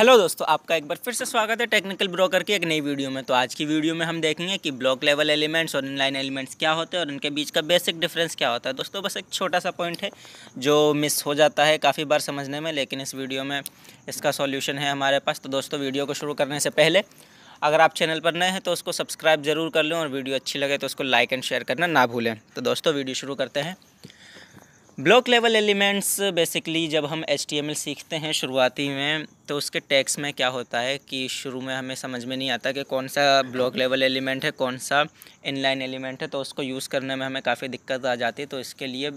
hello दोस्तों आपका एक बार फिर से स्वागत है टेक्निकल ब्रोकर की एक नई वीडियो में तो आज की वीडियो में हम देखेंगे कि ब्लॉक लेवल एलिमेंट्स और इनलाइन एलिमेंट्स क्या होते हैं और इनके बीच का बेसिक डिफरेंस क्या होता है दोस्तों बस एक छोटा सा पॉइंट है जो मिस हो जाता है काफ़ी बार समझने में लेकिन इस वीडियो में इसका सॉल्यूशन है हमारे पास तो दोस्तों वीडियो को शुरू करने से पहले अगर आप चैनल पर नए हैं तो उसको सब्सक्राइब जरूर कर लें और वीडियो अच्छी लगे तो उसको लाइक एंड शेयर करना ना भूलें तो दोस्तों वीडियो शुरू करते हैं ब्लॉक लेवल एलिमेंट्स बेसिकली जब हम एच सीखते हैं शुरुआती में तो उसके टैक्स में क्या होता है कि शुरू में हमें समझ में नहीं आता कि कौन सा ब्लॉक लेवल एलिमेंट है कौन सा इनलाइन एलिमेंट है तो उसको यूज़ करने में हमें काफ़ी दिक्कत आ जाती है तो इसके लिए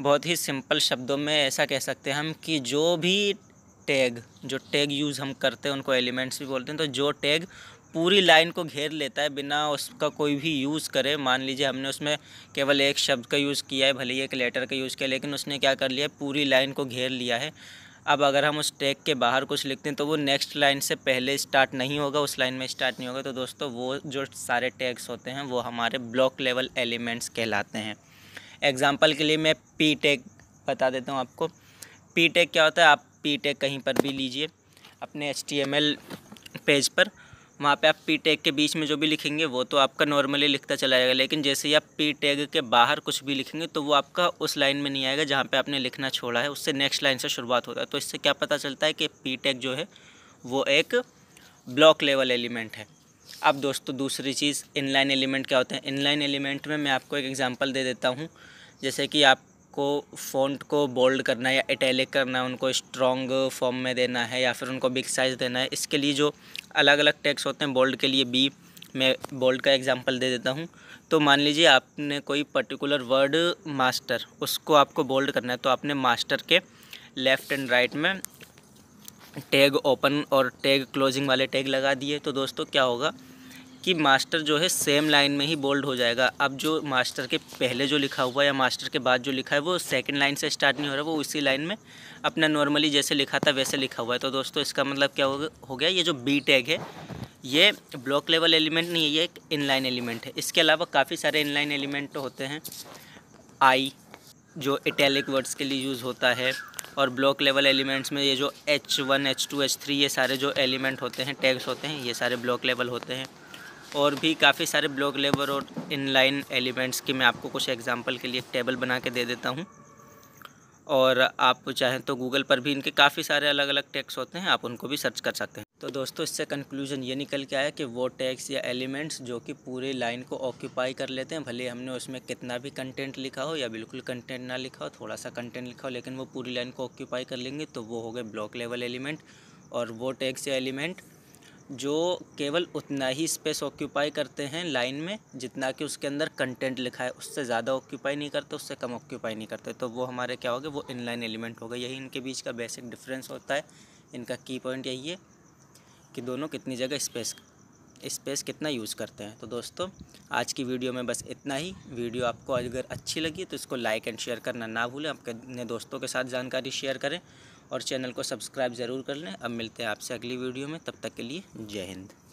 बहुत ही सिंपल शब्दों में ऐसा कह सकते हैं हम कि जो भी टैग जो टैग यूज़ हम करते हैं उनको एलिमेंट्स भी बोलते हैं तो जो टैग पूरी लाइन को घेर लेता है बिना उसका कोई भी यूज़ करे मान लीजिए हमने उसमें केवल एक शब्द का यूज़ किया है भले ही एक लेटर का यूज़ किया लेकिन उसने क्या कर लिया पूरी लाइन को घेर लिया है अब अगर हम उस टैग के बाहर कुछ लिखते हैं तो वो नेक्स्ट लाइन से पहले स्टार्ट नहीं होगा उस लाइन में स्टार्ट नहीं होगा तो दोस्तों वो जो सारे टैग्स होते हैं वो हमारे ब्लॉक लेवल एलिमेंट्स कहलाते हैं एग्ज़ाम्पल के लिए मैं पी टैग बता देता हूँ आपको पी टैग क्या होता है आप पी टैग कहीं पर भी लीजिए अपने एच पेज पर वहाँ पे आप पी टैग के बीच में जो भी लिखेंगे वो तो आपका नॉर्मली लिखता चला जाएगा लेकिन जैसे ही आप पी टैग के बाहर कुछ भी लिखेंगे तो वो आपका उस लाइन में नहीं आएगा जहाँ पे आपने लिखना छोड़ा है उससे नेक्स्ट लाइन से शुरुआत होता है तो इससे क्या पता चलता है कि पी टैग जो है वो एक ब्लॉक लेवल एलिमेंट है अब दोस्तों दूसरी चीज़ इनलाइन एलिमेंट क्या होते हैं इनलाइन एलिमेंट में मैं आपको एक एग्ज़ाम्पल दे देता हूँ जैसे कि आप आपको फ़ॉन्ट को बोल्ड करना है या इटैलिक करना है उनको स्ट्रॉन्ग फॉर्म में देना है या फिर उनको बिग साइज़ देना है इसके लिए जो अलग अलग टैक्स होते हैं बोल्ड के लिए बी मैं बोल्ड का एग्जांपल दे देता हूँ तो मान लीजिए आपने कोई पर्टिकुलर वर्ड मास्टर उसको आपको बोल्ड करना है तो आपने मास्टर के लेफ़्ट एंड राइट में टैग ओपन और टैग क्लोजिंग वाले टैग लगा दिए तो दोस्तों क्या होगा कि मास्टर जो है सेम लाइन में ही बोल्ड हो जाएगा अब जो मास्टर के पहले जो लिखा हुआ है या मास्टर के बाद जो लिखा है वो सेकंड लाइन से स्टार्ट नहीं हो रहा वो उसी लाइन में अपना नॉर्मली जैसे लिखा था वैसे लिखा हुआ है तो दोस्तों इसका मतलब क्या हो गया ये जो बी टैग है ये ब्लॉक लेवल एलिमेंट नहीं है ये एक इनलाइन एलिमेंट है इसके अलावा काफ़ी सारे इनलाइन एलिमेंट होते हैं आई जो इटैलिक वर्ड्स के लिए यूज़ होता है और ब्लॉक लेवल एलिमेंट्स में ये जो H one H two H three ये सारे जो एलिमेंट होते हैं टैग्स होते हैं ये सारे ब्लॉक लेवल होते हैं और भी काफ़ी सारे ब्लॉक लेवल और इनलाइन एलिमेंट्स की मैं आपको कुछ एग्जांपल के लिए एक टेबल बना के दे देता हूँ और आप चाहें तो गूगल पर भी इनके काफ़ी सारे अलग अलग टैक्स होते हैं आप उनको भी सर्च कर सकते हैं तो दोस्तों इससे कंक्लूजन ये निकल के आया कि वो टैक्स या एलिमेंट्स जो कि पूरे लाइन को ऑक्यूपाई कर लेते हैं भले हमने उसमें कितना भी कंटेंट लिखा हो या बिल्कुल कंटेंट ना लिखा हो थोड़ा सा कंटेंट लिखा हो लेकिन वो पूरी लाइन को ऑक्यूपाई कर लेंगे तो वो हो गए ब्लॉक लेवल एलिमेंट और वो टैक्स या एलिमेंट जो केवल उतना ही स्पेस ऑक्यूपाई करते हैं लाइन में जितना कि उसके अंदर कंटेंट लिखा है उससे ज़्यादा ऑक्यूपाई नहीं करते उससे कम ऑक्यूपाई नहीं करते तो वो हमारे क्या हो गए वो इनलाइन एलिमेंट हो गए यही इनके बीच का बेसिक डिफरेंस होता है इनका की पॉइंट यही है कि दोनों कितनी जगह स्पेस स्पेस कितना यूज़ करते हैं तो दोस्तों आज की वीडियो में बस इतना ही वीडियो आपको अगर अच्छी लगी तो इसको लाइक एंड शेयर करना ना भूलें आपके अपने दोस्तों के साथ जानकारी शेयर करें और चैनल को सब्सक्राइब ज़रूर कर लें अब मिलते हैं आपसे अगली वीडियो में तब तक के लिए जय हिंद